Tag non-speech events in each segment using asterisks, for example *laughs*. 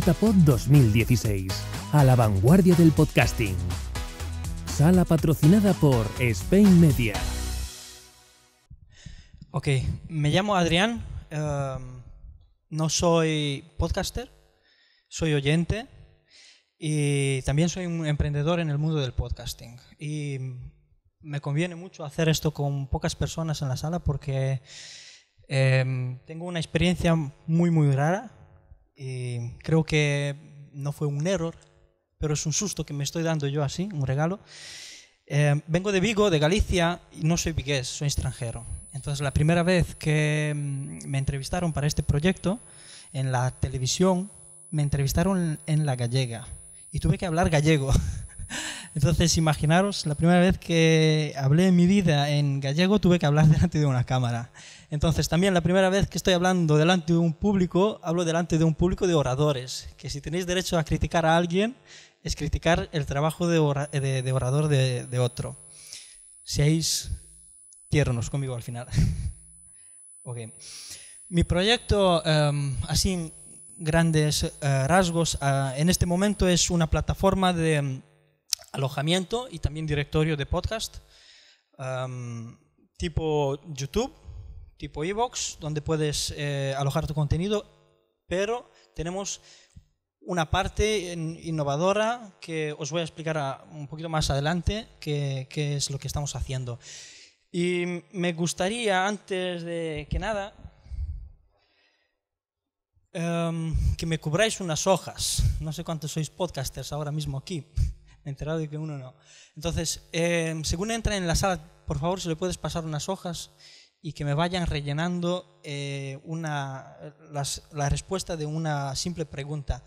JPod 2016, a la vanguardia del podcasting. Sala patrocinada por Spain Media. Ok, me llamo Adrián, em, no soy podcaster, soy oyente y también soy un emprendedor en el mundo del podcasting. Y me conviene mucho hacer esto con pocas personas en la sala porque em, tengo una experiencia muy, muy rara y creo que no fue un error, pero es un susto que me estoy dando yo así, un regalo. Eh, vengo de Vigo, de Galicia, y no soy vigués, soy extranjero. Entonces, la primera vez que mm, me entrevistaron para este proyecto, en la televisión, me entrevistaron en la gallega y tuve que hablar gallego. *laughs* Entonces, imaginaros, la primera vez que hablé en mi vida en gallego tuve que hablar *laughs* delante de una cámara. Entonces, también la primera vez que estoy hablando delante de un público, hablo delante de un público de oradores, que si tenéis derecho a criticar a alguien, es criticar el trabajo de, orador de, otro. Seáis tiernos conmigo al final. *laughs* ok. Mi proyecto, em, así en grandes eh, rasgos, ah, en este momento es una plataforma de alojamiento y también directorio de podcast, tipo YouTube, tipo Evox, donde puedes eh, alojar tu contenido, pero tenemos una parte innovadora que os voy a explicar un poquito más adelante qué, es lo que estamos haciendo. Y me gustaría, antes de que nada, em, que me cubráis unas hojas. No sé cuántos sois podcasters ahora mismo aquí enterado de que uno no. Entonces, em, según entren en la sala, por favor, si le puedes pasar unas hojas y que me vayan rellenando eh, una, la respuesta de una simple pregunta.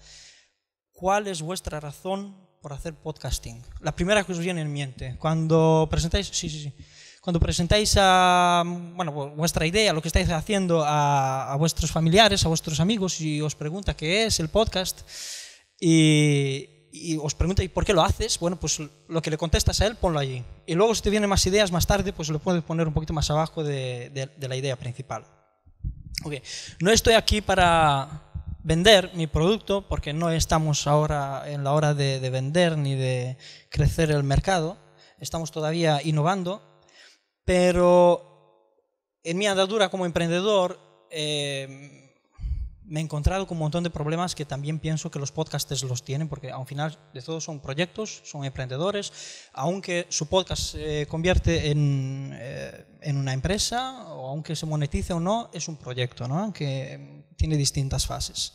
¿Cuál es vuestra razón por hacer podcasting? La primera que os viene en mente. Cuando presentáis, sí, sí, sí. Cuando presentáis a, bueno, vuestra idea, lo que estáis haciendo a, a vuestros familiares, a vuestros amigos y os pregunta qué es el podcast y, y os pregunta, ¿y por qué lo haces? Bueno, pues lo que le contestas a él, ponlo allí. Y luego si te vienen más ideas más tarde, pues lo puedes poner un poquito más abajo de, de, la idea principal. Okay. No estoy aquí para vender mi producto, porque no estamos ahora en la hora de, vender ni de crecer el mercado. Estamos todavía innovando, pero en mi andadura como emprendedor... Eh, me he encontrado con un montón de problemas que también pienso que los podcasters los tienen, porque al final de todo son proyectos, son emprendedores, aunque su podcast se convierte en, eh, en, una empresa, o aunque se monetice o no, es un proyecto, ¿no? que tiene distintas fases.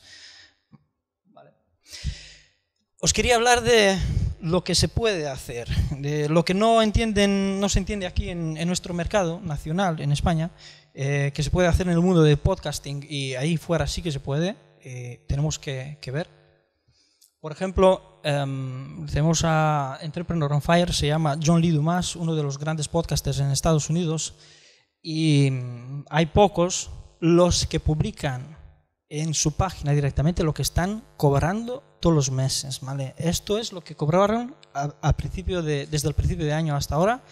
Os quería hablar de lo que se puede hacer, de lo que no, entienden, no se entiende aquí en, en nuestro mercado nacional, en España, eh, que se puede hacer en el mundo de podcasting y ahí fuera sí que se puede, eh, tenemos que, ver. Por ejemplo, em, tenemos a Entrepreneur on Fire, se llama John Lee Dumas, uno de los grandes podcasters en Estados Unidos, y em, hay pocos los que publican en su página directamente lo que están cobrando todos los meses, ¿vale? Esto es lo que cobraron principio desde el principio de año hasta ahora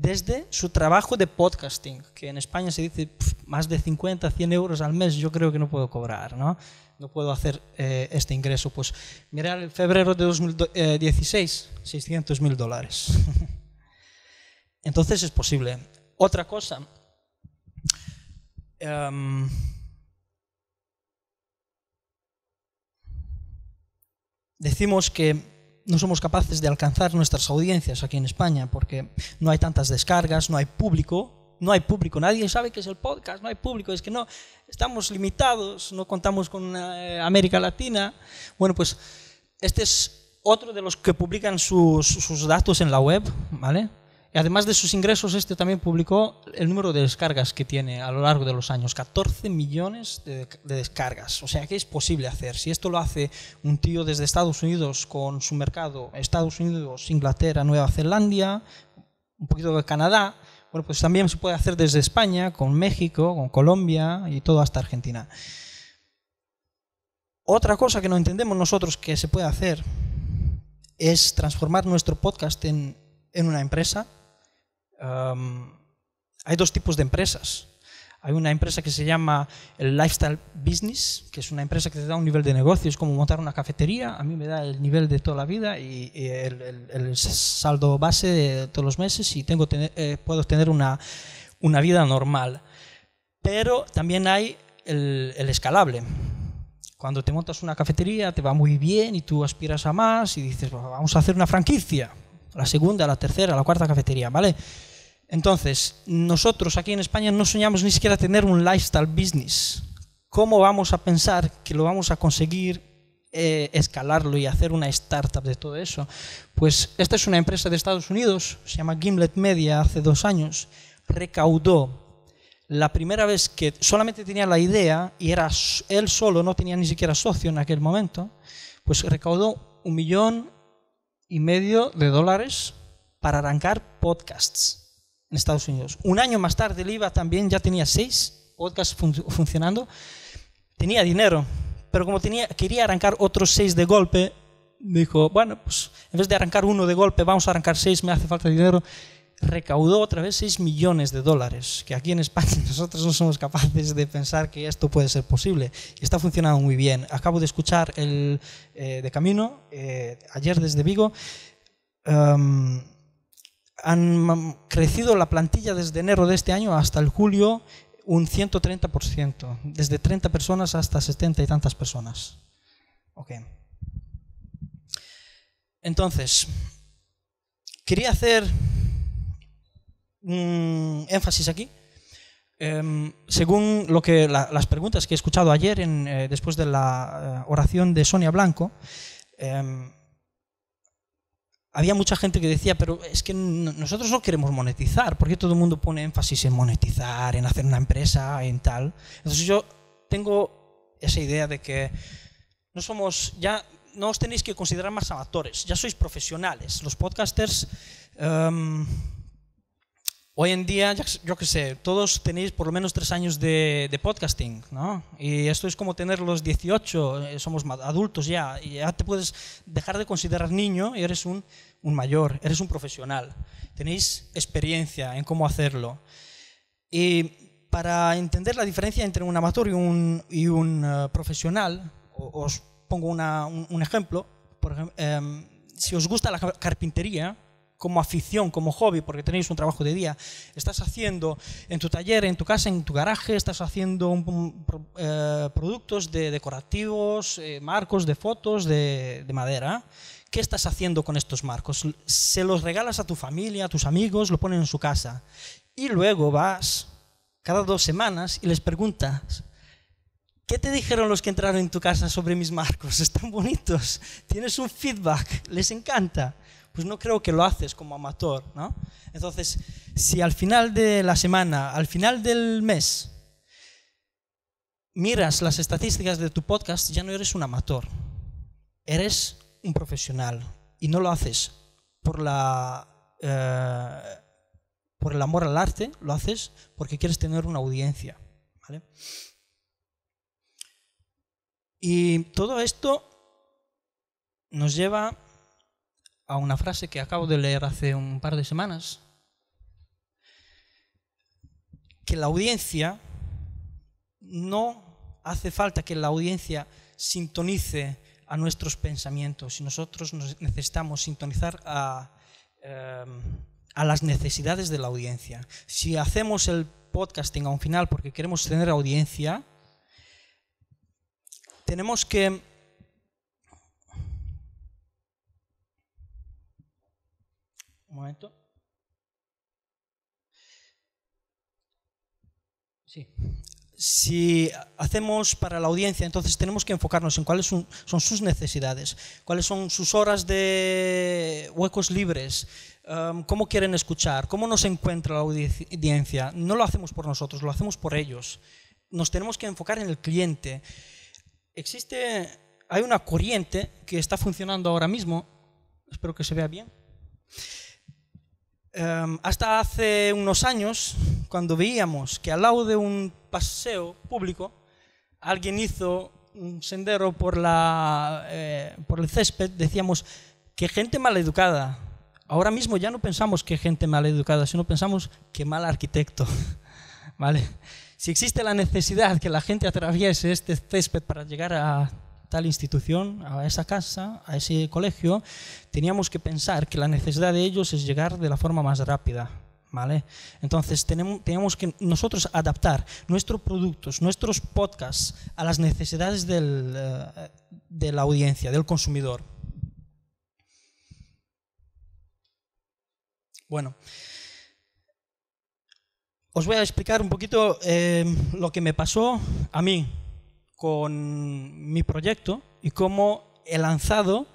desde su trabajo de podcasting, que en España se dice más de 50, 100 euros al mes, yo creo que no puedo cobrar, ¿no? No puedo hacer eh, este ingreso. Pues mira, el febrero de 2016, 600 mil dólares. *laughs* Entonces es posible. Otra cosa. Em, decimos que no somos capaces de alcanzar nuestras audiencias aquí en España, porque no hay tantas descargas, no hay público, no hay público, nadie sabe qué es el podcast, no hay público, es que no, estamos limitados, no contamos con eh, América Latina. Bueno, pues este es otro de los que publican sus, sus datos en la web, ¿vale? Además de sus ingresos, este también publicó el número de descargas que tiene a lo largo de los años, 14 millones de, descargas. O sea, ¿qué es posible hacer? Si esto lo hace un tío desde Estados Unidos con su mercado, Estados Unidos, Inglaterra, Nueva Zelanda, un poquito de Canadá, bueno, pues también se puede hacer desde España, con México, con Colombia y todo hasta Argentina. Otra cosa que no entendemos nosotros que se puede hacer es transformar nuestro podcast en una empresa hay dos tipos de empresas. Hay una empresa que se llama el Lifestyle Business, que es una empresa que te da un nivel de negocio, es como montar una cafetería, a mí me da el nivel de toda la vida y, el, saldo base de todos los meses y tengo, eh, puedo tener una, una, vida normal. Pero también hay el, el escalable. Cuando te montas una cafetería te va muy bien y tú aspiras a más y dices, vamos a hacer una franquicia, la segunda, la tercera, la cuarta cafetería, ¿vale? Entonces, nosotros aquí en España no soñamos ni siquiera tener un lifestyle business. ¿Cómo vamos a pensar que lo vamos a conseguir eh, escalarlo y hacer una startup de todo eso? Pues esta es una empresa de Estados Unidos, se llama Gimlet Media, hace dos años, recaudó la primera vez que solamente tenía la idea y era él solo, no tenía ni siquiera socio en aquel momento, pues recaudó un millón y medio de dólares para arrancar podcasts en Estados Unidos. Un año más tarde el IVA también ya tenía seis podcasts funcionando. Tenía dinero, pero como tenía, quería arrancar otros seis de golpe, dijo, bueno, pues en vez de arrancar uno de golpe, vamos a arrancar seis, me hace falta dinero. Recaudó otra vez seis millones de dólares, que aquí en España *laughs* nosotros no somos capaces de pensar que esto puede ser posible. Y está funcionando muy bien. Acabo de escuchar el eh, de camino, eh, ayer desde Vigo. Em, han crecido la plantilla desde enero de este año hasta el julio un 130%, desde 30 personas hasta 70 y tantas personas. Okay. Entonces, quería hacer un énfasis aquí. Em, según lo que las preguntas que he escuchado ayer en, eh, después de la eh, oración de Sonia Blanco, em, había mucha gente que decía, pero es que nosotros no queremos monetizar, porque todo el mundo pone énfasis en monetizar, en hacer una empresa, en tal. Entonces yo tengo esa idea de que no somos, ya no os tenéis que considerar más amadores, ya sois profesionales. Los podcasters... Em, Hoy en día, yo qué sé, todos tenéis por lo menos tres años de, podcasting, ¿no? Y esto es como tener los 18, eh, somos adultos ya, y ya te puedes dejar de considerar niño y eres un, mayor, eres un profesional. Tenéis experiencia en cómo hacerlo. Y para entender la diferencia entre un amateur y un, eh, profesional, os pongo un, ejemplo. Por ejemplo em, si os gusta la carpintería, como afición, como hobby, porque tenéis un trabajo de día, estás haciendo en tu taller, en tu casa, en tu garaje, estás haciendo eh, productos de decorativos, eh, marcos de fotos de madera. ¿Qué estás haciendo con estos marcos? Se los regalas a tu familia, a tus amigos, lo ponen en su casa. Y luego vas cada dos semanas y les preguntas, ¿qué te dijeron los que entraron en tu casa sobre mis marcos? *laughs* Están bonitos, tienes un feedback, les encanta pues no creo que lo haces como amateur, ¿no? Entonces, si al final de la semana, al final del mes, miras las estadísticas de tu podcast, ya no eres un amateur, eres un profesional y no lo haces por la... Eh, por el amor al arte, lo haces porque quieres tener una audiencia. Y todo esto nos lleva a una frase que acabo de leer hace un par de semanas, que la audiencia no hace falta que la audiencia sintonice a nuestros pensamientos y nosotros necesitamos sintonizar a, em, a las necesidades de la audiencia. Si hacemos el podcasting a un final porque queremos tener audiencia, tenemos que momento. Sí. Si hacemos para la audiencia, entonces tenemos que enfocarnos en cuáles son, sus necesidades, cuáles son sus horas de huecos libres, um, cómo quieren escuchar, cómo nos encuentra la audiencia. No lo hacemos por nosotros, lo hacemos por ellos. Nos tenemos que enfocar en el cliente. Existe, hay una corriente que está funcionando ahora mismo, espero que se vea bien, Em, hasta hace unos años, cuando veíamos que al lado de un paseo público alguien hizo un sendero por, la, eh, por el césped, decíamos, que gente educada. Ahora mismo ya no pensamos que gente educada, sino pensamos que mal arquitecto. *laughs* ¿Vale? Si existe la necesidad que la gente atraviese este césped para llegar a tal institución, a esa casa, a ese colegio, teníamos que pensar que la necesidad de ellos es llegar de la forma más rápida. ¿Vale? Entonces tenemos, tenemos que nosotros adaptar nuestros productos, nuestros podcasts a las necesidades eh, de la audiencia, del consumidor. Bueno, os voy a explicar un poquito eh, lo que me pasó a mí con mi proyecto y cómo he lanzado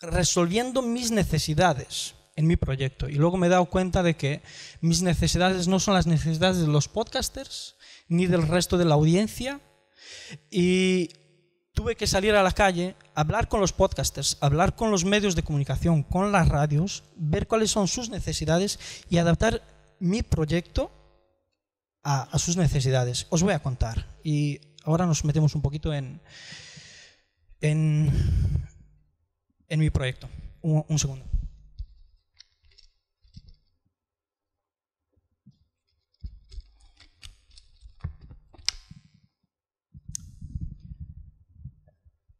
resolviendo mis necesidades en mi proyecto. Y luego me he dado cuenta de que mis necesidades no son las necesidades de los podcasters ni del resto de la audiencia. Y tuve que salir a la calle, hablar con los podcasters, hablar con los medios de comunicación, con las radios, ver cuáles son sus necesidades y adaptar mi proyecto a, sus necesidades. Os voy a contar. Y ahora nos metemos un poquito en, en, mi proyecto. Un, segundo.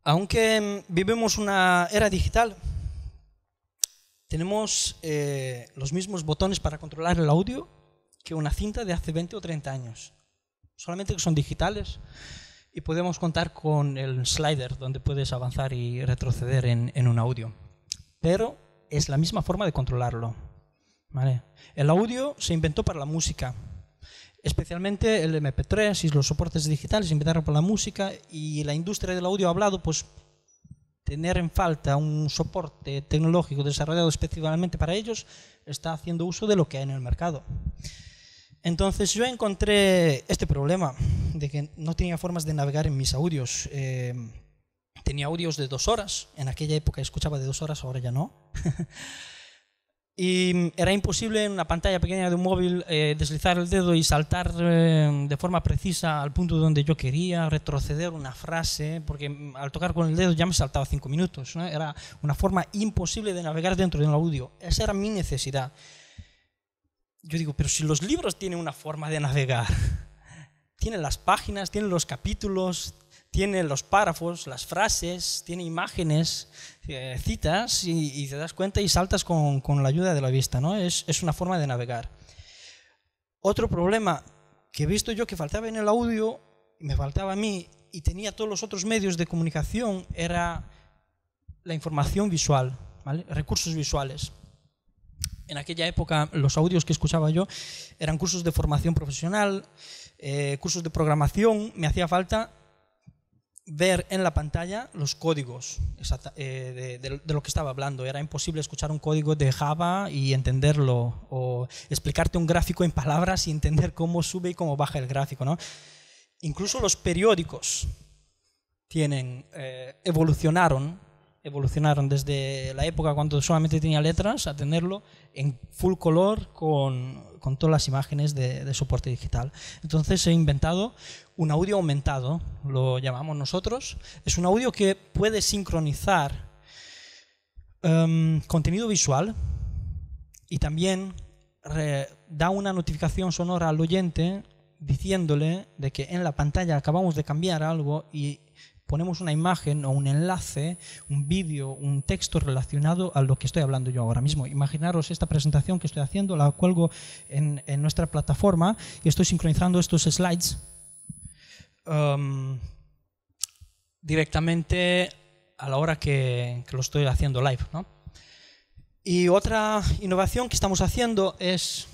Aunque em, vivimos una era digital, tenemos eh, los mismos botones para controlar el audio que una cinta de hace 20 o 30 años solamente que son digitales y podemos contar con el slider donde puedes avanzar y retroceder en, un audio. Pero es la misma forma de controlarlo. El audio se inventó para la música, especialmente el MP3 y los soportes digitales se inventaron para la música y la industria del audio ha hablado, pues tener en falta un soporte tecnológico desarrollado específicamente para ellos está haciendo uso de lo que hay en el mercado. Entonces yo encontré este problema de que no tenía formas de navegar en mis audios. Em, tenía audios de dos horas, en aquella época escuchaba de dos horas, ahora ya no. *laughs* y era imposible en una pantalla pequeña de un móvil eh, deslizar el dedo y saltar em, de forma precisa al punto donde yo quería, retroceder una frase, porque mm, al tocar con el dedo ya me saltaba cinco minutos. Era una forma imposible de navegar dentro de un audio. Esa era mi necesidad yo digo, pero si los libros tienen una forma de navegar, *laughs* tienen las páginas, tienen los capítulos, tienen los párrafos, las frases, tienen imágenes, eh, citas, y, te das cuenta y saltas con, la ayuda de la vista, ¿no? Es, una forma de navegar. Otro problema que he visto yo que faltaba en el audio, me faltaba a mí, y tenía todos los otros medios de comunicación, era la información visual, recursos visuales en aquella época los audios que escuchaba yo eran cursos de formación profesional, eh, cursos de programación, me hacía falta ver en la pantalla los códigos eh, de, lo que estaba hablando. Era imposible escuchar un código de Java y entenderlo, o explicarte un gráfico en palabras y entender cómo sube y cómo baja el gráfico. ¿no? Incluso los periódicos tienen, eh, evolucionaron evolucionaron desde la época cuando solamente tenía letras a tenerlo en full color con, todas las imágenes de, soporte digital. Entonces he inventado un audio aumentado, lo llamamos nosotros. Es un audio que puede sincronizar em, contenido visual y también da una notificación sonora al oyente diciéndole de que en la pantalla acabamos de cambiar algo y ponemos una imagen o un enlace, un vídeo, un texto relacionado a lo que estoy hablando yo ahora mismo. Imaginaros esta presentación que estoy haciendo, la cuelgo en, nuestra plataforma y estoy sincronizando estos slides um, directamente a la hora que, lo estoy haciendo live. Y otra innovación que estamos haciendo es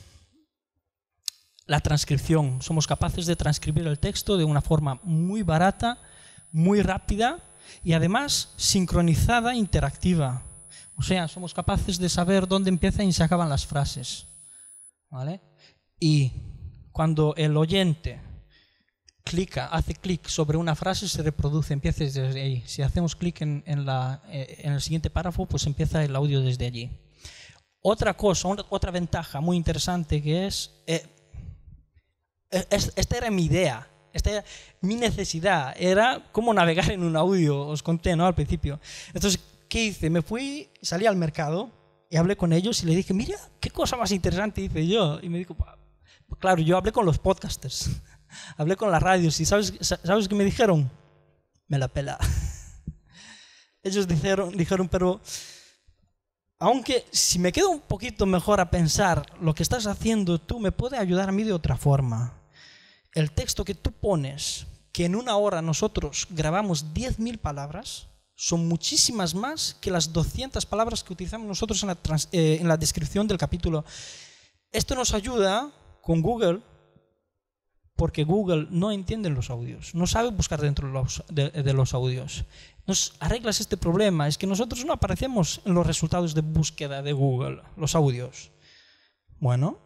la transcripción. Somos capaces de transcribir el texto de una forma muy barata muy rápida y además sincronizada, interactiva. O sea, somos capaces de saber dónde empiezan y se acaban las frases. ¿Vale? Y cuando el oyente clica, hace clic sobre una frase, se reproduce, empieza desde ahí. Si hacemos clic en, eh, el siguiente párrafo, pues empieza el audio desde allí. Otra cosa, otra ventaja muy interesante que es, eh, eh, esta era mi idea, esta mi necesidad, era cómo navegar en un audio, os conté al principio. Entonces, ¿qué hice? Me fui, salí al mercado y hablé con ellos y le dije, mira, qué cosa más interesante hice yo. Y me dijo, claro, yo hablé con los podcasters, *laughs* hablé con las radios y ¿sabes, ¿sabes qué me dijeron? Me la pela. *laughs* ellos dijeron, dijeron, pero aunque si me quedo un poquito mejor a pensar, lo que estás haciendo tú me puede ayudar a mí de otra forma el texto que tú pones, que en una hora nosotros grabamos 10.000 palabras, son muchísimas más que las 200 palabras que utilizamos nosotros eh, en la, descripción del capítulo. Esto nos ayuda con Google porque Google no entiende los audios, no sabe buscar dentro de los, de los, audios. Nos arreglas este problema, es que nosotros no aparecemos en los resultados de búsqueda de Google, los audios. Bueno,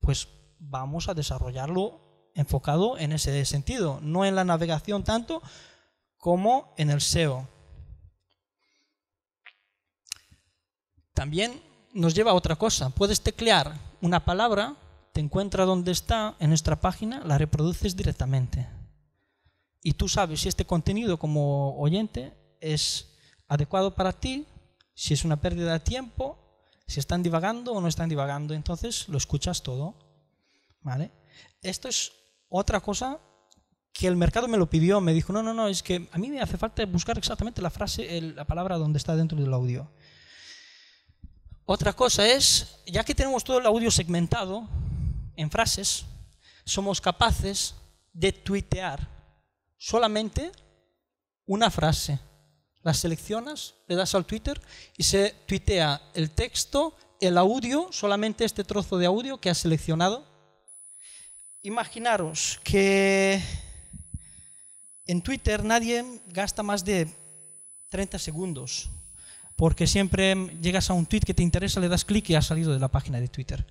pues vamos a desarrollarlo enfocado en ese sentido, no en la navegación tanto como en el SEO. También nos lleva a otra cosa. Puedes teclear una palabra, te encuentra donde está en nuestra página, la reproduces directamente. Y tú sabes si este contenido como oyente es adecuado para ti, si es una pérdida de tiempo, si están divagando o no están divagando. Entonces lo escuchas todo. ¿Vale? Esto es otra cosa que el mercado me lo pidió, me dijo, no, no, no, es que a mí me hace falta buscar exactamente la frase, la palabra donde está dentro del audio. Otra cosa es, ya que tenemos todo el audio segmentado en frases, somos capaces de tuitear solamente una frase. La seleccionas, le das al Twitter y se tuitea el texto, el audio, solamente este trozo de audio que has seleccionado imaginaros que en Twitter nadie gasta más de 30 segundos, porque siempre llegas a un tweet que te interesa, le das clic y has salido de la página de Twitter.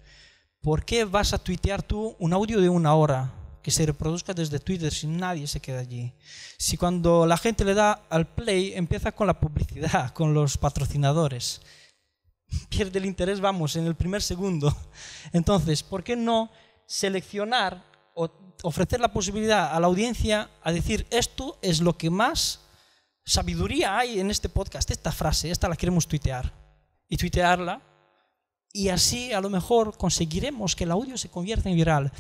¿Por qué vas a tuitear tú un audio de una hora que se reproduzca desde Twitter si nadie se queda allí? Si cuando la gente le da al play empieza con la publicidad, *laughs* con los patrocinadores, pierde el interés, vamos, en el primer segundo. *laughs* Entonces, ¿por qué no seleccionar o ofrecer la posibilidad a la audiencia a decir esto es lo que más sabiduría hay en este podcast, esta frase, esta la queremos tuitear y tuitearla y así a lo mejor conseguiremos que el audio se convierta en viral.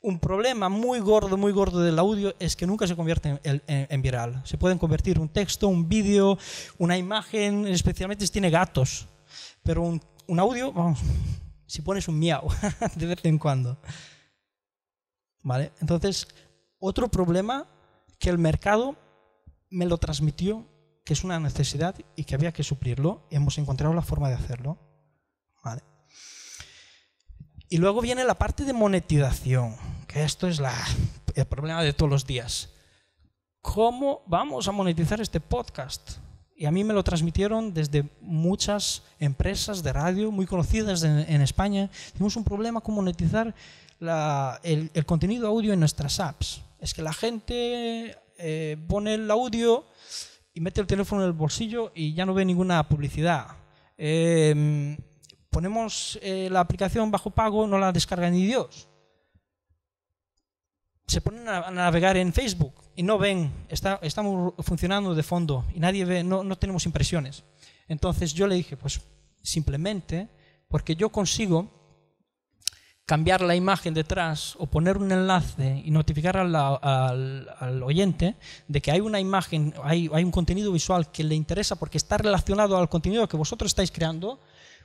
Un problema muy gordo, muy gordo del audio es que nunca se convierte en, viral. Se pueden convertir un texto, un vídeo, una imagen, especialmente si tiene gatos. Pero un, un audio, vamos, si pones un miau *laughs* de vez en cuando. ¿Vale? Entonces, otro problema que el mercado me lo transmitió, que es una necesidad y que había que suplirlo, hemos encontrado la forma de hacerlo. ¿Vale? Y luego viene la parte de monetización, que esto es el problema de todos los días. ¿Cómo vamos a monetizar este podcast? Y a mí me lo transmitieron desde muchas empresas de radio muy conocidas en, España. Tenemos un problema con monetizar el, contenido audio en nuestras apps. Es que la gente eh, pone el audio y mete el teléfono en el bolsillo y ya no ve ninguna publicidad. Em, ponemos eh, la aplicación bajo pago, no la descarga ni Dios se ponen a navegar en Facebook y no ven, estamos funcionando de fondo y nadie ve, no, tenemos impresiones. Entonces yo le dije, pues simplemente porque yo consigo cambiar la imagen detrás o poner un enlace y notificar al, oyente de que hay una imagen, hay, hay, un contenido visual que le interesa porque está relacionado al contenido que vosotros estáis creando,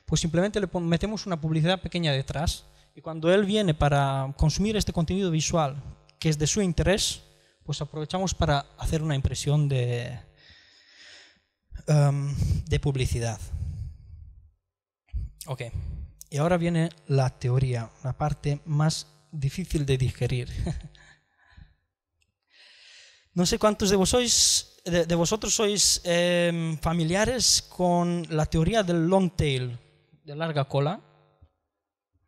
pues simplemente le metemos una publicidad pequeña detrás. Y cuando él viene para consumir este contenido visual que es de su interés, pues aprovechamos para hacer una impresión em, de, publicidad. Ok, y ahora viene la teoría, la parte más difícil de digerir. *laughs* no sé cuántos de, vosotros sois em, familiares con la teoría del long tail, de larga cola.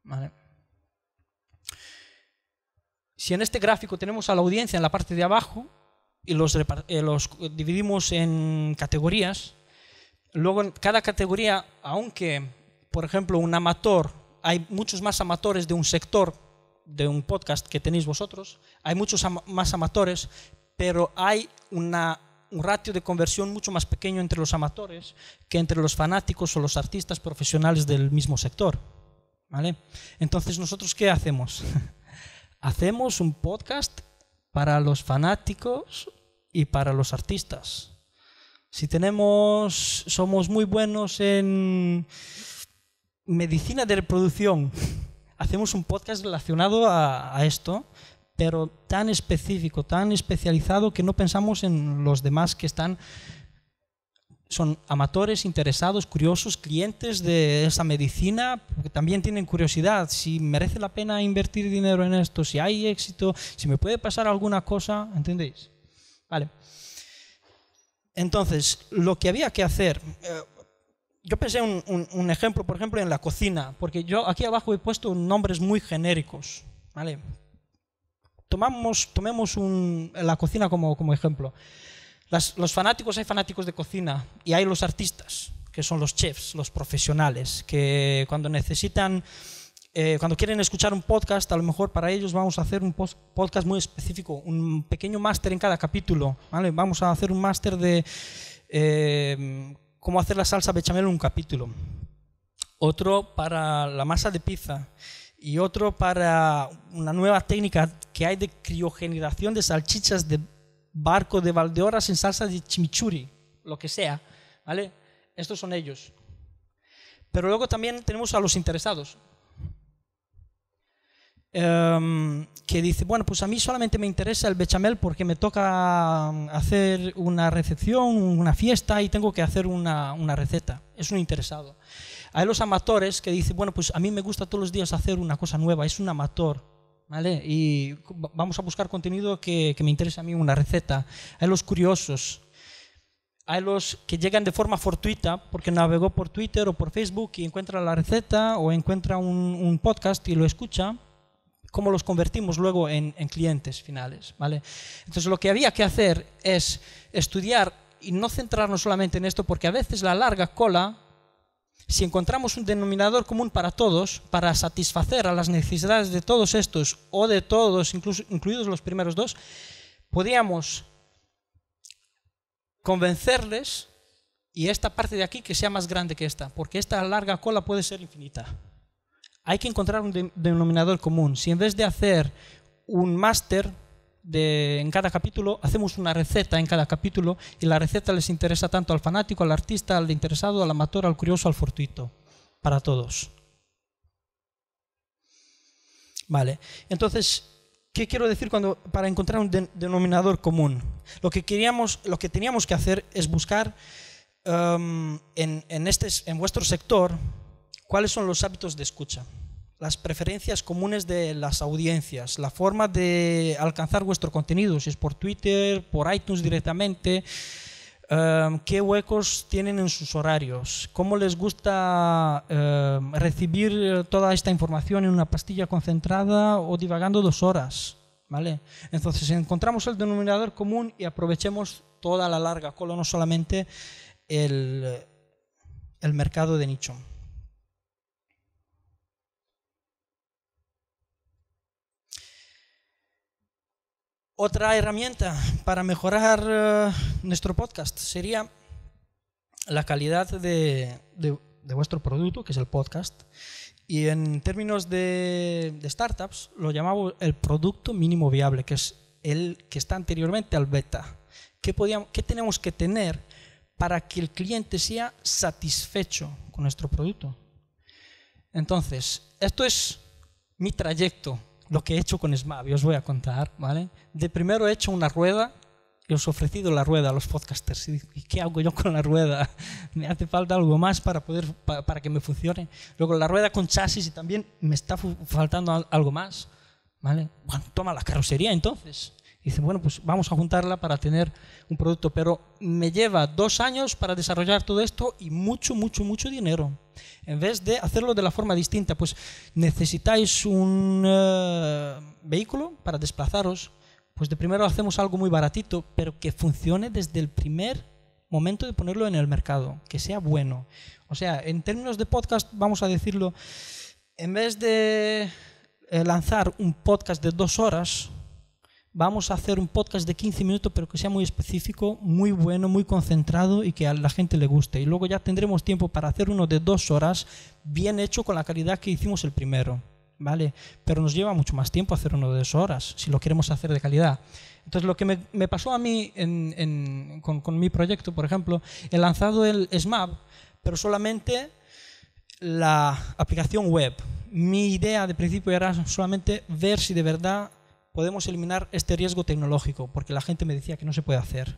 Vale. Si en este gráfico tenemos a la audiencia en la parte de abajo y los, eh, los dividimos en categorías, luego en cada categoría, aunque, por ejemplo, un amateur, hay muchos más amateurs de un sector de un podcast que tenéis vosotros, hay muchos más amateurs, pero hay una un ratio de conversión mucho más pequeño entre los amateurs que entre los fanáticos o los artistas profesionales del mismo sector. ¿vale? Entonces, ¿nosotros qué hacemos? *laughs* hacemos un podcast para los fanáticos y para los artistas. Si tenemos, somos muy buenos en medicina de reproducción, *laughs* hacemos un podcast relacionado a, a esto, pero tan específico, tan especializado que no pensamos en los demás que están son amadores interesados, curiosos, clientes de esa medicina, porque también tienen curiosidad si merece la pena invertir dinero en esto, si hay éxito, si me puede pasar alguna cosa, ¿entendéis? Vale. Entonces, lo que había que hacer, eh, yo pensé un, ejemplo, por ejemplo, en la cocina, porque yo aquí abajo he puesto nombres muy genéricos, ¿vale? Tomamos, tomemos un, la cocina como, como ejemplo los fanáticos, hay fanáticos de cocina y hay los artistas, que son los chefs, los profesionales, que cuando necesitan, eh, cuando quieren escuchar un podcast, a lo mejor para ellos vamos a hacer un podcast muy específico, un pequeño máster en cada capítulo. Vamos a hacer un máster de eh, cómo hacer la salsa bechamel en un capítulo, otro para la masa de pizza y otro para una nueva técnica que hay de criogeneración de salchichas de barco de Valdeoras en salsa de chimichurri, lo que sea, ¿vale? Estos son ellos. Pero luego también tenemos a los interesados. Em, que dice, bueno, pues a mí solamente me interesa el bechamel porque me toca mm, hacer una recepción, una fiesta y tengo que hacer una, receta. Es un interesado. Hay los amatores que dicen, bueno, pues a mí me gusta todos los días hacer una cosa nueva, es un amador. ¿vale? Y vamos a buscar contenido que, me interesa a mí, una receta. Hay los curiosos, hay los que llegan de forma fortuita porque navegó por Twitter o por Facebook y encuentra la receta o encuentra un, podcast y lo escucha, cómo los convertimos luego en, en, clientes finales. ¿vale? Entonces lo que había que hacer es estudiar y no centrarnos solamente en esto porque a veces la larga cola si encontramos un denominador común para todos, para satisfacer a las necesidades de todos estos o de todos, incluidos los primeros dos, podríamos convencerles y esta parte de aquí que sea más grande que esta, porque esta larga cola puede ser infinita. Hay que encontrar un denominador común. Si en vez de hacer un máster en cada capítulo, hacemos una receta en cada capítulo y la receta les interesa tanto al fanático, al artista, al interesado, al amateur, al curioso, al fortuito, para todos. Vale, entonces, ¿qué quiero decir para encontrar un denominador común? Lo que, teníamos que hacer es buscar um, en, este en vuestro sector cuáles son los hábitos de escucha las preferencias comunes de las audiencias, la forma de alcanzar vuestro contenido, si es por Twitter, por iTunes directamente, eh, qué huecos tienen en sus horarios, cómo les gusta eh, recibir toda esta información en una pastilla concentrada o divagando dos horas. ¿vale? Entonces encontramos el denominador común y aprovechemos toda la larga cola, no solamente el, el mercado de nicho. Otra herramienta para mejorar eh, nuestro podcast sería la calidad de, vuestro producto, que es el podcast. Y en términos de, startups, lo llamamos el producto mínimo viable, que es el que está anteriormente al beta. ¿Qué, qué tenemos que tener para que el cliente sea satisfecho con nuestro producto? Entonces, esto es mi trayecto lo que he hecho con SMAB, os voy a contar, ¿vale? De primero he hecho una rueda y os he ofrecido la rueda a los podcasters. ¿Y qué hago yo con la rueda? *laughs* Me hace falta algo más para, poder, para que me funcione. Luego la rueda con chasis y también me está faltando algo más, ¿vale? Bueno, toma la carrocería entonces. Dice, bueno, pues vamos a juntarla para tener un producto, pero me lleva dos años para desarrollar todo esto y mucho, mucho, mucho dinero. En vez de hacerlo de la forma distinta, pues necesitáis un eh, vehículo para desplazaros, pues de primero hacemos algo muy baratito, pero que funcione desde el primer momento de ponerlo en el mercado, que sea bueno. O sea, en términos de podcast, vamos a decirlo, en vez de eh, lanzar un podcast de dos horas, vamos a hacer un podcast de 15 minutos, pero que sea muy específico, muy bueno, muy concentrado y que a la gente le guste. Y luego ya tendremos tiempo para hacer uno de dos horas, bien hecho con la calidad que hicimos el primero. ¿Vale? Pero nos lleva mucho más tiempo hacer uno de dos horas, si lo queremos hacer de calidad. Entonces, lo que me, pasó a mí con, con, mi proyecto, por ejemplo, he lanzado el SMAP, pero solamente la aplicación web. Mi idea de principio era solamente ver si de verdad podemos eliminar este riesgo tecnológico, porque la gente me decía que no se puede hacer.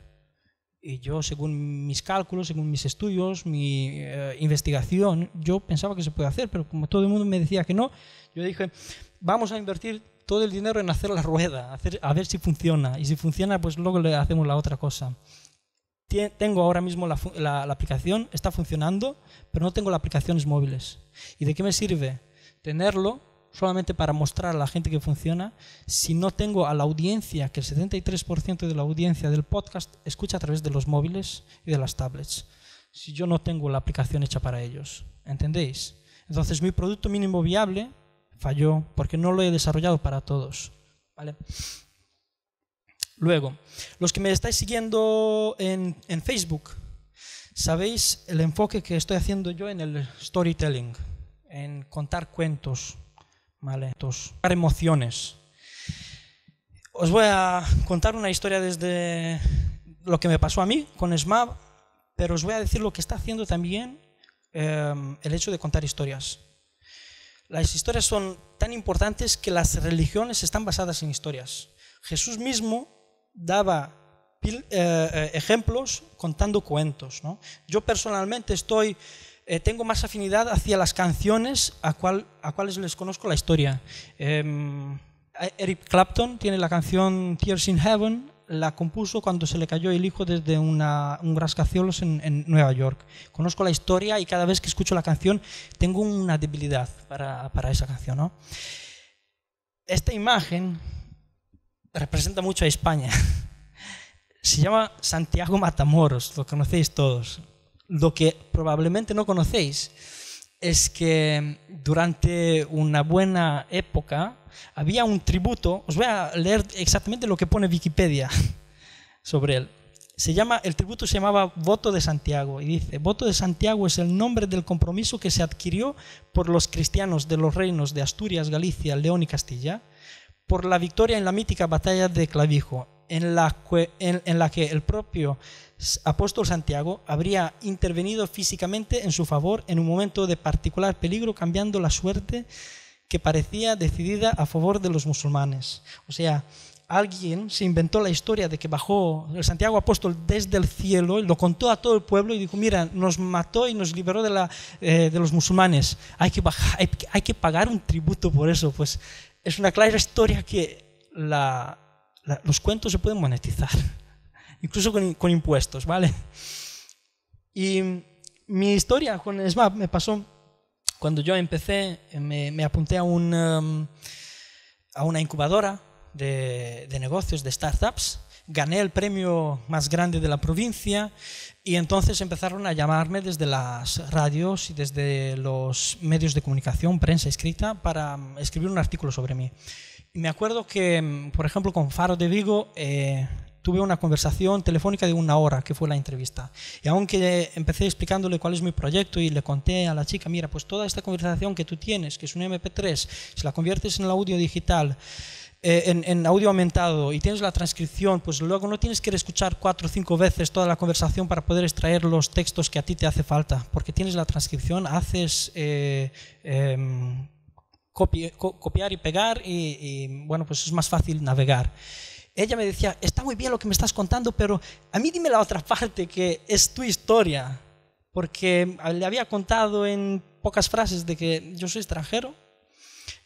Y yo, según mis cálculos, según mis estudios, mi eh, investigación, yo pensaba que se puede hacer, pero como todo el mundo me decía que no, yo dije, vamos a invertir todo el dinero en hacer la rueda, hacer, a ver si funciona. Y si funciona, pues luego le hacemos la otra cosa. tengo ahora mismo la, la aplicación, está funcionando, pero no tengo las aplicaciones móviles. ¿Y de qué me sirve? Tenerlo solamente para mostrar a la gente que funciona, si no tengo a la audiencia, que el 73% de la audiencia del podcast escucha a través de los móviles y de las tablets, si yo no tengo la aplicación hecha para ellos, ¿entendéis? Entonces mi producto mínimo viable falló porque no lo he desarrollado para todos, ¿vale? Luego, los que me estáis siguiendo en, en Facebook, sabéis el enfoque que estoy haciendo yo en el storytelling, en contar cuentos, ¿vale? Entonces, emociones. Os voy a contar una historia desde lo que me pasó a mí con SMAB, pero os voy a decir lo que está haciendo también em, el hecho de contar historias. Las historias son tan importantes que las religiones están basadas en historias. Jesús mismo daba eh, eh, ejemplos contando cuentos. ¿no? Yo personalmente estoy eh, tengo más afinidad hacia las canciones a, cual, cuales les conozco la historia. Em, eh, Eric Clapton tiene la canción Tears in Heaven, la compuso cuando se le cayó el hijo desde un rascacielos en, Nueva York. Conozco la historia y cada vez que escucho la canción tengo una debilidad para, para esa canción. ¿no? Esta imagen representa mucho a España. *laughs* Se llama Santiago Matamoros, lo conocéis todos lo que probablemente no conocéis es que durante una buena época había un tributo, os voy a leer exactamente lo que pone Wikipedia *laughs* sobre él. Se llama, el tributo se llamaba Voto de Santiago y dice, Voto de Santiago es el nombre del compromiso que se adquirió por los cristianos de los reinos de Asturias, Galicia, León y Castilla por la victoria en la mítica batalla de Clavijo en la, en, la que el propio apóstol Santiago habría intervenido físicamente en su favor en un momento de particular peligro, cambiando la suerte que parecía decidida a favor de los musulmanes. O sea, alguien se inventó la historia de que bajó el Santiago Apóstol desde el cielo y lo contó a todo el pueblo y dijo, mira, nos mató y nos liberó de, la, eh, de los musulmanes. Hay que, hay que pagar un tributo por eso. Pues es una clara historia que la, los cuentos se pueden monetizar, *laughs* incluso con, impuestos, ¿vale? Y mi historia con SMAP me pasó cuando yo empecé, eh, me, apunté a, un, um, a una incubadora de, de negocios, de startups, gané el premio más grande de la provincia y entonces empezaron a llamarme desde las radios y desde los medios de comunicación, prensa escrita, para mm, escribir un artículo sobre mí. me acuerdo que, mm, por ejemplo, con Faro de Vigo eh, tuve una conversación telefónica de una hora, que fue la entrevista. Y aunque empecé explicándole cuál es mi proyecto y le conté a la chica, mira, pues toda esta conversación que tú tienes, que es un MP3, si la conviertes en el audio digital, eh, en, audio aumentado y tienes la transcripción, pues luego no tienes que escuchar cuatro o cinco veces toda la conversación para poder extraer los textos que a ti te hace falta, porque tienes la transcripción, haces eh, em, copiar y pegar y bueno, pues es más fácil navegar ella me decía, está muy bien lo que me estás contando, pero a mí dime la otra *laughs* parte que es tu historia, porque le había contado en pocas frases de que yo soy extranjero,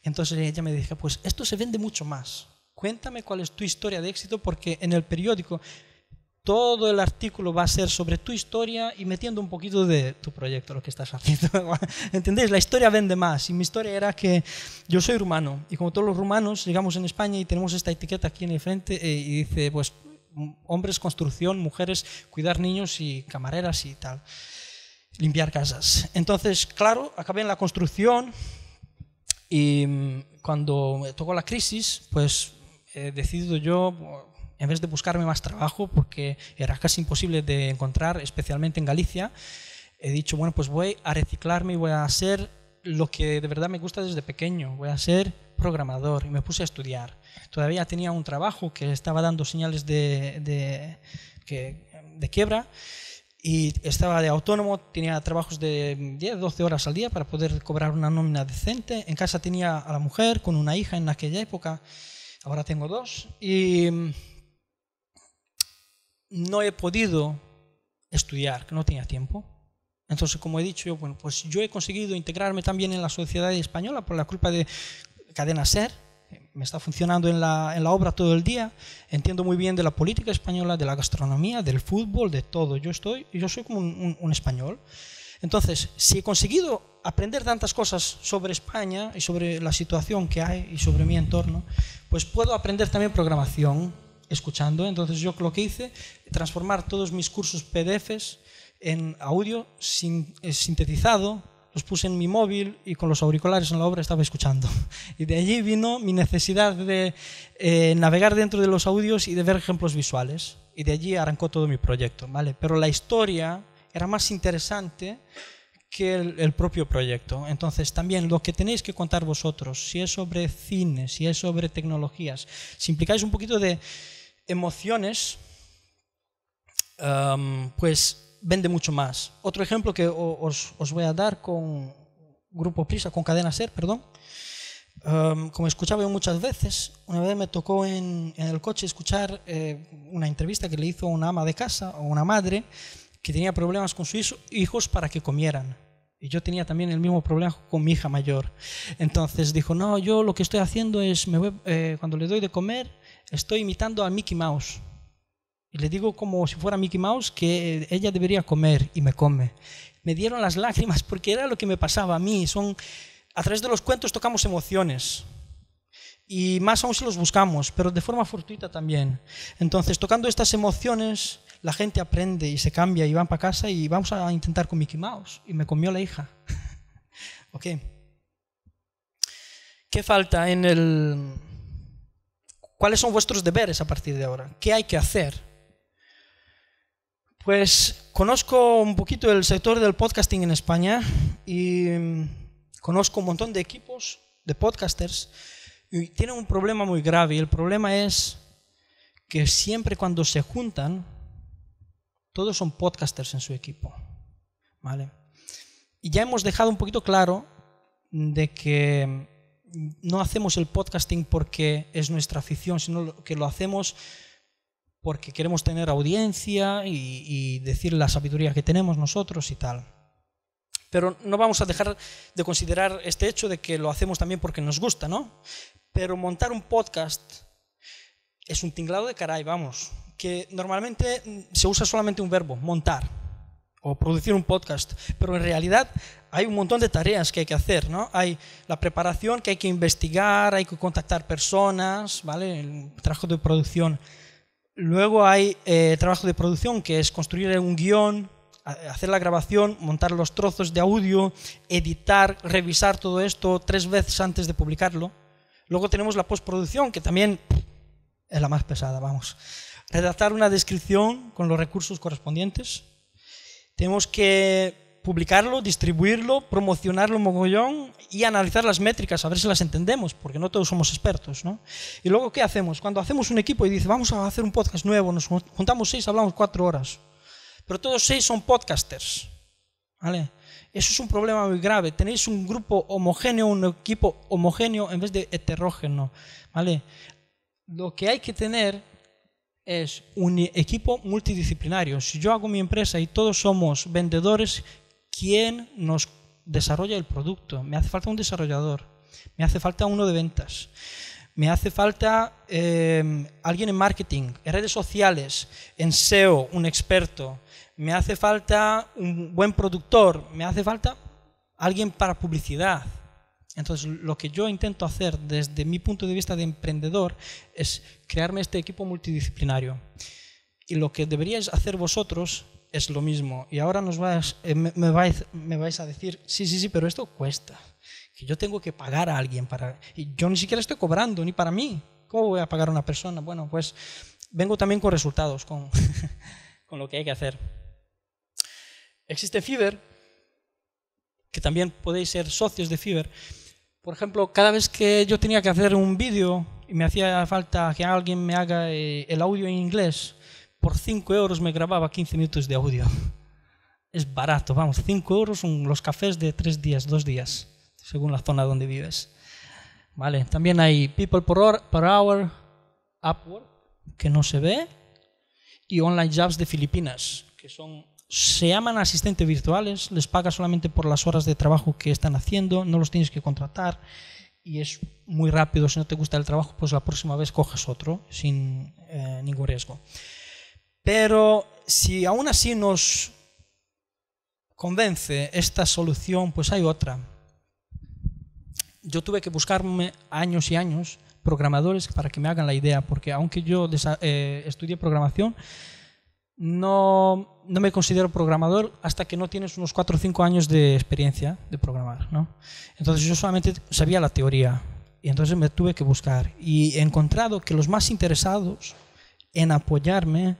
entonces ella me dijo, pues esto se vende mucho más. Cuéntame cuál es tu historia de éxito porque en el periódico todo el artículo va a ser sobre tu historia y metiendo un poquito de tu proyecto, lo que estás haciendo. *laughs* ¿Entendéis? La historia vende más. Y mi historia era que yo soy rumano y como todos los rumanos llegamos en España y tenemos esta etiqueta aquí en el frente eh, y dice, pues hombres construcción, mujeres cuidar niños y camareras y tal, limpiar casas. Entonces, claro, acabé en la construcción, y mm, cuando tocó la crisis, pues he decidido yo, en vez de buscarme más trabajo, porque era casi imposible de encontrar, especialmente en Galicia, he dicho, bueno, pues voy a reciclarme y voy a hacer lo que de verdad me gusta desde pequeño, voy a ser programador y me puse a estudiar. Todavía tenía un trabajo que estaba dando señales de, de, de quiebra y estaba de autónomo, tenía trabajos de 10, 12 horas al día para poder cobrar una nómina decente. En casa tenía a la mujer con una hija en aquella época, ahora tengo dos, y mm, no he podido estudiar, que no tenía tiempo. Entonces, como he dicho yo, bueno, pues yo he conseguido integrarme también en la sociedad española por la culpa de Cadena Ser, me está funcionando en la, obra todo el día, entiendo muy bien de la política española, de la gastronomía, del fútbol, de todo. Yo, estoy, yo soy como un, español. Entonces, si he conseguido aprender tantas cosas sobre España y sobre la situación que hay y sobre mi entorno, pues puedo aprender también programación escuchando. Entonces, yo lo que hice, transformar todos mis cursos PDFs en audio sin, eh, sintetizado los puse en mi móvil y con los auriculares en la obra estaba escuchando. *laughs* Y de allí vino mi necesidad de eh, navegar dentro de los audios y de ver ejemplos visuales. Y de allí arrancó todo mi proyecto, ¿vale? Pero la historia era más interesante que el, propio proyecto. Entonces, también lo que tenéis que contar vosotros, si es sobre cine, si es sobre tecnologías, si implicáis un poquito de emociones, pues vende mucho más. Otro ejemplo que os, voy a dar con Grupo Prisa, con Cadena Ser, perdón. Um, como escuchaba yo muchas veces, una vez me tocó en, el coche escuchar eh, una entrevista que le hizo una ama de casa o una madre que tenía problemas con sus hijos para que comieran. Y yo tenía también el mismo problema con mi hija mayor. Entonces dijo, no, yo lo que estoy haciendo es, eh, cuando le doy de comer, estoy imitando a Mickey Mouse. Y le digo como si fuera Mickey Mouse que ella debería comer y me come. Me dieron las lágrimas porque era lo que me pasaba a mí. Son, a través de los cuentos tocamos emociones. Y más aún si los buscamos, pero de forma fortuita también. Entonces, tocando estas emociones, la gente aprende y se cambia y van para casa y vamos a intentar con Mickey Mouse. Y me comió la hija. *laughs* ¿Qué falta en el... ¿Cuáles son vuestros deberes a partir de ahora? ¿Qué hay que hacer? Pues conozco un poquito el sector del podcasting en España y mm, conozco un montón de equipos de podcasters y tienen un problema muy grave. Y el problema es que siempre cuando se juntan, todos son podcasters en su equipo. ¿Vale? Y ya hemos dejado un poquito claro de que mm, no hacemos el podcasting porque es nuestra afición, sino que lo hacemos porque queremos tener audiencia y, decir la sabiduría que tenemos nosotros y tal. Pero no vamos a dejar de considerar este hecho de que lo hacemos también porque nos gusta, ¿no? Pero montar un podcast es un tinglado de caray, vamos, que normalmente se usa solamente un verbo, montar, o producir un podcast, pero en realidad hay un montón de tareas que hay que hacer, ¿no? Hay la preparación que hay que investigar, hay que contactar personas, ¿vale? El trabajo de producción Luego hay eh, trabajo de producción, que es construir un guión, hacer la grabación, montar los trozos de audio, editar, revisar todo esto tres veces antes de publicarlo. Luego tenemos la postproducción, que también es la más pesada, vamos. Redactar una descripción con los recursos correspondientes. Tenemos que publicarlo, distribuirlo, promocionarlo un mogollón y analizar las métricas, a ver si las entendemos, porque no todos somos expertos. ¿no? Y luego, ¿qué hacemos? Cuando hacemos un equipo y dice, vamos a hacer un podcast nuevo, nos juntamos seis, hablamos cuatro horas, pero todos seis son podcasters. ¿vale? Eso es un problema muy grave. Tenéis un grupo homogéneo, un equipo homogéneo en vez de heterógeno. ¿vale? Lo que hay que tener es un equipo multidisciplinario. Si yo hago mi empresa y todos somos vendedores, quién nos desarrolla el producto. Me hace falta un desarrollador, me hace falta uno de ventas, me hace falta eh, alguien en marketing, en redes sociales, en SEO, un experto, me hace falta un buen productor, me hace falta alguien para publicidad. Entonces, lo que yo intento hacer desde mi punto de vista de emprendedor es crearme este equipo multidisciplinario. Y lo que deberíais hacer vosotros es lo mismo. Y ahora nos eh, me, vais, me, vais, a decir, sí, sí, sí, pero esto cuesta. Que yo tengo que pagar a alguien para... Y yo ni siquiera estoy cobrando, ni para mí. ¿Cómo voy a pagar a una persona? Bueno, pues vengo también con resultados, con, *laughs* con lo que hay que hacer. Existe Fiverr, que también podéis ser socios de Fiverr. Por ejemplo, cada vez que yo tenía que hacer un vídeo y me hacía falta que alguien me haga eh, el audio en inglés, por 5 euros me grababa 15 minutos de audio. Es barato, vamos, 5 euros son los cafés de 3 días, 2 días, según la zona donde vives. Vale, también hay People per Hour, per Upwork, que no se ve, y Online Jobs de Filipinas, que son se llaman asistentes virtuales, les pagas solamente por las horas de trabajo que están haciendo, no los tienes que contratar y es muy rápido. Si no te gusta el trabajo, pues la próxima vez coges otro sin eh, ningún riesgo. Pero si aún así nos convence esta solución, pues hay otra. Yo tuve que buscarme años y años programadores para que me hagan la idea, porque aunque yo eh, estudié programación, no, no, me considero programador hasta que no tienes unos 4 o 5 años de experiencia de programar. ¿no? Entonces yo solamente sabía la teoría y entonces me tuve que buscar y he encontrado que los más interesados en apoyarme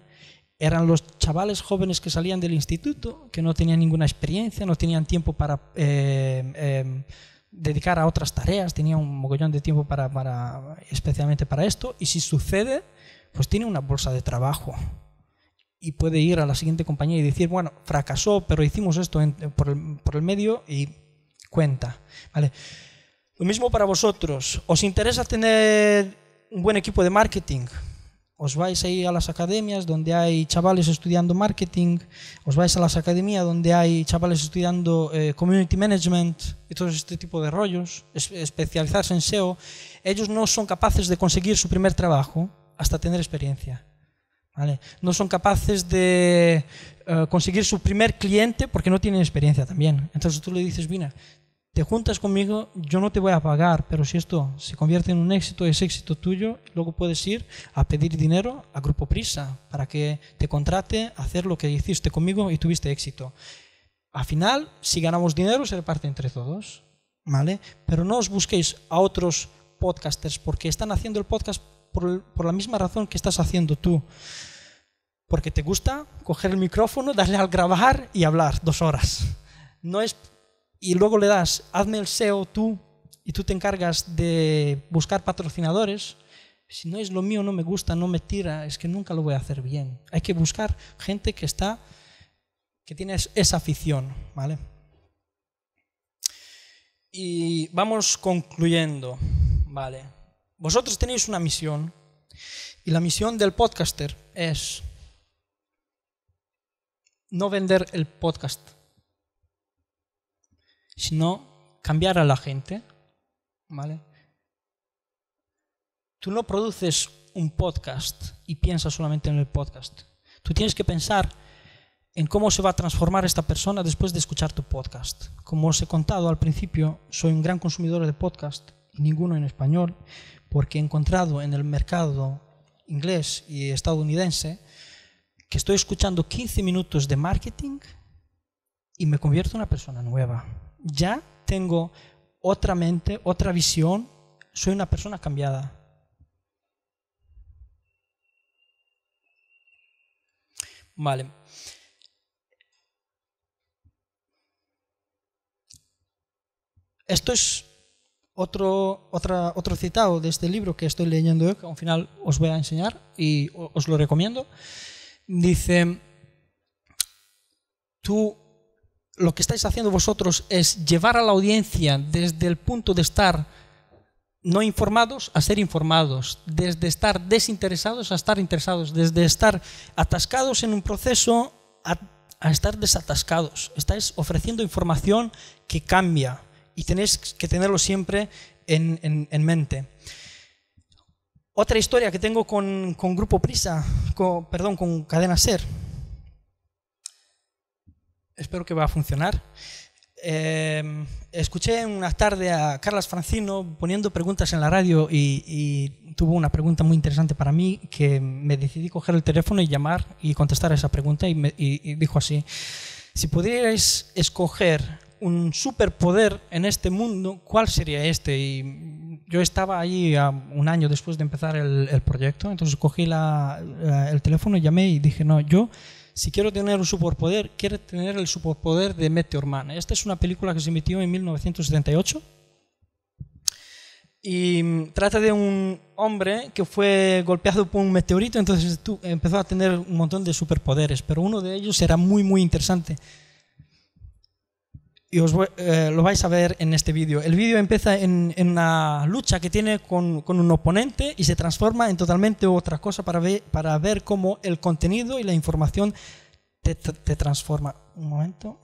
eran los chavales jóvenes que salían del instituto, que no tenían ninguna experiencia, no tenían tiempo para eh, em, dedicar a otras tareas, tenían un mogollón de tiempo para, especialmente para esto, y si sucede, pues tiene una bolsa de trabajo y puede ir a la siguiente compañía y decir, bueno, fracasó, pero hicimos esto por, el, medio y cuenta. ¿Vale? Lo mismo para vosotros. ¿Os interesa tener un buen equipo de marketing? os vais a ir a las academias donde hay chavales estudiando marketing, os vais a las academias donde hay chavales estudiando eh, community management y e todo este tipo de rollos, especializarse en SEO, ellos no son capaces de conseguir su primer trabajo hasta tener experiencia. ¿vale? No son capaces de eh, conseguir su primer cliente porque no tienen experiencia también. Entonces tú le dices, vina te juntas conmigo, yo no te voy a pagar, pero si esto se convierte en un éxito, es éxito tuyo, luego puedes ir a pedir dinero a Grupo Prisa para que te contrate a hacer lo que hiciste conmigo y tuviste éxito. Al final, si ganamos dinero, se reparte entre todos, ¿vale? Pero no os busquéis a otros podcasters porque están haciendo el podcast por, por la misma razón que estás haciendo tú. Porque te gusta coger el micrófono, darle al grabar y hablar dos horas. No es y luego le das, hazme el SEO tú y tú te encargas de buscar patrocinadores, si no es lo mío, no me gusta, no me tira, es que nunca lo voy a hacer bien. Hay que buscar gente que está que tiene esa afición, ¿vale? Y vamos concluyendo, ¿vale? Vosotros tenéis una misión y la misión del podcaster es no vender el podcast sino cambiar a la gente. ¿Vale? Tú no produces un podcast y piensas solamente en el podcast. Tú tienes que pensar en cómo se va a transformar esta persona después de escuchar tu podcast. Como os he contado al principio, soy un gran consumidor de podcast ninguno en español, porque he encontrado en el mercado inglés y estadounidense que estoy escuchando 15 minutos de marketing y me convierto en una persona nueva ya tengo otra mente, otra visión, soy una persona cambiada. Vale. Esto es otro, otra, otro citado de este libro que estoy leyendo yo, que al final os voy a enseñar y os lo recomiendo. Dice, tú lo que estáis haciendo vosotros es llevar a la audiencia desde el punto de estar no informados a ser informados, desde estar desinteresados a estar interesados, desde estar atascados en un proceso a, estar desatascados. Estáis ofreciendo información que cambia y tenéis que tenerlo siempre en, en mente. Otra historia que tengo con, con Grupo Prisa, con, perdón, con Cadena Ser espero que va a funcionar. Eh, escuché una tarde a Carlos Francino poniendo preguntas en la radio y, tuvo una pregunta muy interesante para mí que me decidí coger el teléfono y llamar y contestar a esa pregunta y, me, dijo así, si pudierais escoger un superpoder en este mundo, ¿cuál sería este? Y yo estaba allí un año después de empezar el, proyecto, entonces cogí el teléfono, llamé y dije, no, yo si quiero tener un superpoder, quiero tener el superpoder de Meteor Man. Esta es una película que se emitió en 1978 y mm, trata de un hombre que fue golpeado por un meteorito, entonces empezó a tener un montón de superpoderes, pero uno de ellos era muy, muy interesante y os eh, lo vais a ver en este vídeo. El vídeo empieza en, en, una lucha que tiene con, con, un oponente y se transforma en totalmente otra cosa para ver, para ver cómo el contenido y la información te, te, te transforma. Un momento.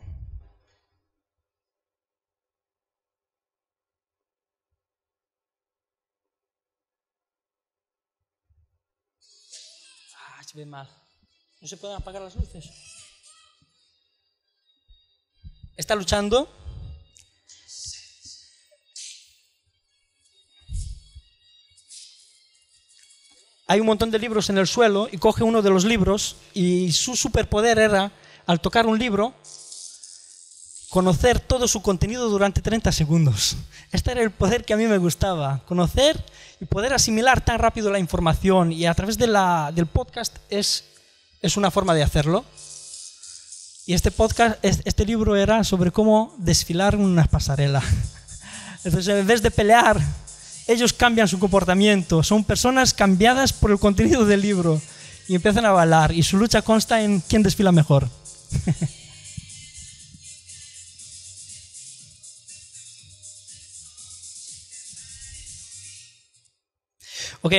Ah, se ve mal. ¿No se pueden apagar las luces? está luchando. Hay un montón de libros en el suelo y coge uno de los libros y su superpoder era, al tocar un libro, conocer todo su contenido durante 30 segundos. *laughs* Este era el poder que a mí me gustaba, conocer y poder asimilar tan rápido la información y a través del podcast es, es una forma de hacerlo. Y este podcast, este libro era sobre cómo desfilar en una pasarela. *laughs* Entonces, en vez de pelear, ellos cambian su comportamiento. Son personas cambiadas por el contenido del libro y empiezan a bailar. Y su lucha consta en quién desfila mejor. *laughs* ok,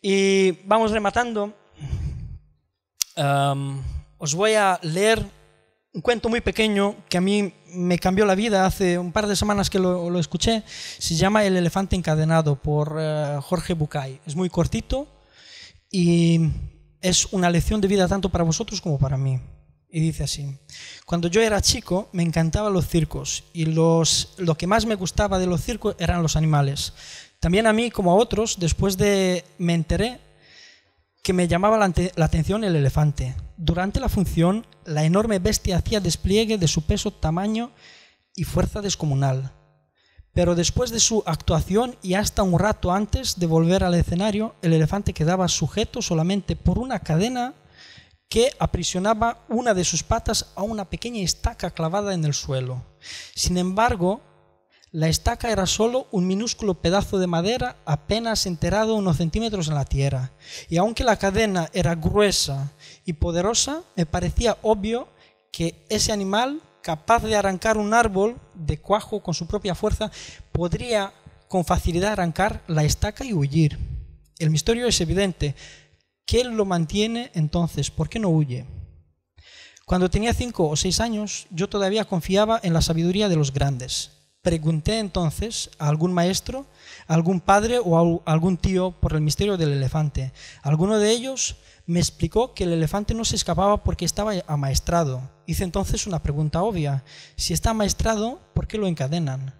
y vamos rematando. os voy a leer un cuento muy pequeño que a mí me cambió la vida hace un par de semanas que lo, escuché. Se llama El elefante encadenado por eh, Jorge Bucay. Es muy cortito y es una lección de vida tanto para vosotros como para mí. Y dice así, cuando yo era chico me encantaban los circos y los, lo que más me gustaba de los circos eran los animales. También a mí como a otros, después de me enteré que me llamaba la, atención el elefante. Durante la función, la enorme bestia hacía despliegue de su peso, tamaño y fuerza descomunal. Pero después de su actuación y hasta un rato antes de volver al escenario, el elefante quedaba sujeto solamente por una cadena que aprisionaba una de sus patas a una pequeña estaca clavada en el suelo. Sin embargo, la estaca era solo un minúsculo pedazo de madera apenas enterado unos centímetros en la tierra, y aunque la cadena era gruesa y poderosa, me parecía obvio que ese animal, capaz de arrancar un árbol de cuajo con su propia fuerza, podría con facilidad arrancar la estaca y huir. El misterio es evidente. ¿Qué lo mantiene entonces? ¿Por qué no huye? Cuando tenía cinco o seis años, yo todavía confiaba en la sabiduría de los grandes pregunté entonces a algún maestro, algún padre o algún tío por el misterio del elefante. Alguno de ellos me explicó que el elefante no se escapaba porque estaba amaestrado. Hice entonces una pregunta obvia. Si está amaestrado, ¿por qué lo encadenan?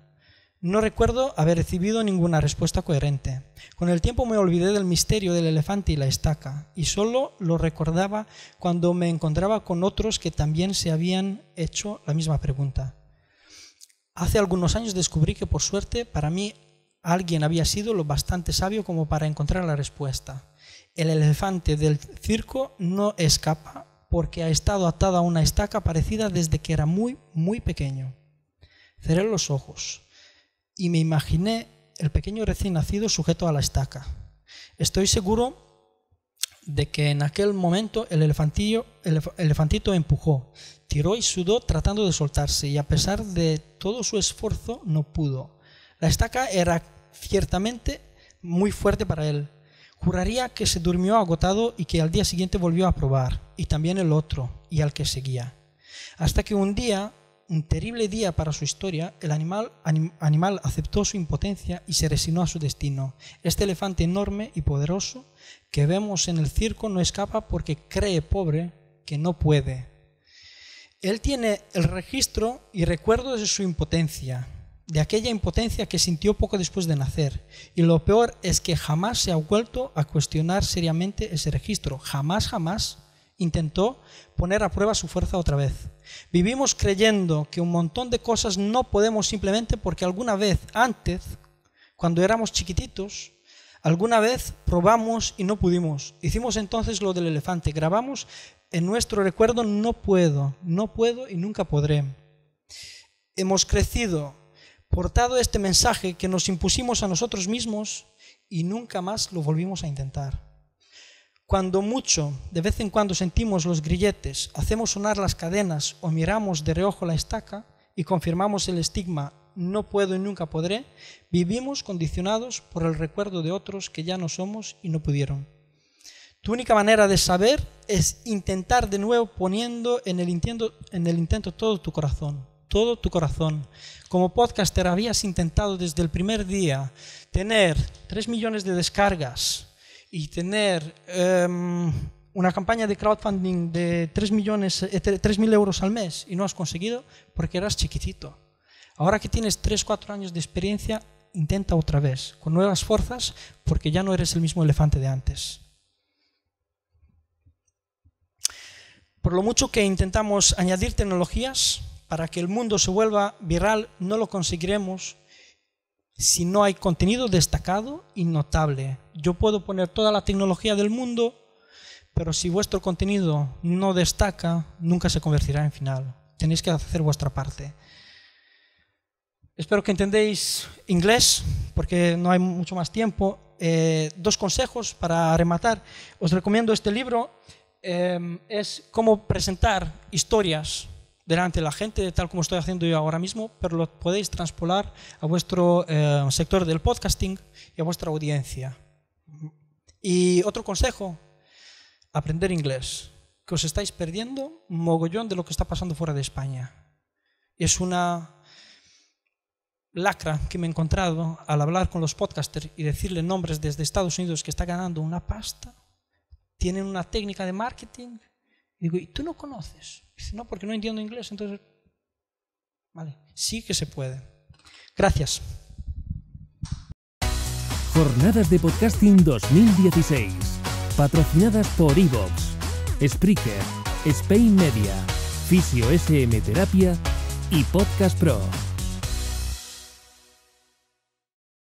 No recuerdo haber recibido ninguna respuesta coherente. Con el tiempo me olvidé del misterio del elefante y la estaca, y solo lo recordaba cuando me encontraba con otros que también se habían hecho la misma pregunta. Hace algunos años descubrí que por suerte para mí alguien había sido lo bastante sabio como para encontrar la respuesta. El elefante del circo no escapa porque ha estado atado a una estaca parecida desde que era muy, muy pequeño. Cerré los ojos y me imaginé el pequeño recién nacido sujeto a la estaca. Estoy seguro de que en aquel momento el elefantillo, elefantito empujó, tiró y sudó tratando de soltarse y a pesar de todo su esfuerzo no pudo. La estaca era ciertamente muy fuerte para él. Juraría que se durmió agotado y que al día siguiente volvió a probar, y también el otro, y al que seguía. Hasta que un día un terrible día para su historia, el animal, animal aceptó su impotencia y se resignó a su destino. Este elefante enorme y poderoso que vemos en el circo no escapa porque cree pobre que no puede. Él tiene el registro y recuerdo de su impotencia, de aquella impotencia que sintió poco después de nacer. Y lo peor es que jamás se ha vuelto a cuestionar seriamente ese registro, jamás, jamás intentó poner a prueba su fuerza otra vez. Vivimos creyendo que un montón de cosas no podemos simplemente porque alguna vez antes, cuando éramos chiquititos, alguna vez probamos y no pudimos. Hicimos entonces lo del elefante, grabamos en nuestro recuerdo no puedo, no puedo y nunca podré. Hemos crecido, portado este mensaje que nos impusimos a nosotros mismos y nunca más lo volvimos a intentar. Cuando mucho, de vez en cuando sentimos los grilletes, hacemos sonar las cadenas o miramos de reojo la estaca y confirmamos el estigma no puedo y nunca podré, vivimos condicionados por el recuerdo de otros que ya no somos y no pudieron. Tu única manera de saber es intentar de nuevo poniendo en el intento, todo tu corazón, todo tu corazón. Como podcaster habías intentado desde el primer día tener 3 millones de descargas, y tener em, una campaña de crowdfunding de tres millones, 3.000 eh, euros al mes y no has conseguido porque eras chiquitito. Ahora que tienes 3, 4 años de experiencia, intenta otra vez, con nuevas fuerzas, porque ya no eres el mismo elefante de antes. Por lo mucho que intentamos añadir tecnologías para que el mundo se vuelva viral, no lo conseguiremos si no hay contenido destacado y notable. Yo puedo poner toda la tecnología del mundo, pero si vuestro contenido no destaca, nunca se convertirá en final. Tenéis que hacer vuestra parte. Espero que entendéis inglés, porque no hay mucho más tiempo. Eh, dos consejos para rematar. Os recomiendo este libro. Eh, es cómo presentar historias delante de la gente, tal como estoy haciendo yo ahora mismo, pero lo podéis transpolar a vuestro eh, sector del podcasting y a vuestra audiencia. Y otro consejo, aprender inglés, que os estáis perdiendo mogollón de lo que está pasando fuera de España. Es una lacra que me he encontrado al hablar con los podcasters y decirle nombres desde Estados Unidos que está ganando una pasta, tienen una técnica de marketing digo, ¿y tú no conoces? dice, no, porque no entiendo inglés, entonces... Vale, sí que se puede. Gracias. Jornadas de Podcasting 2016. Patrocinadas por Evox, Spreaker, Spain Media, Fisio SM Terapia y Podcast Pro.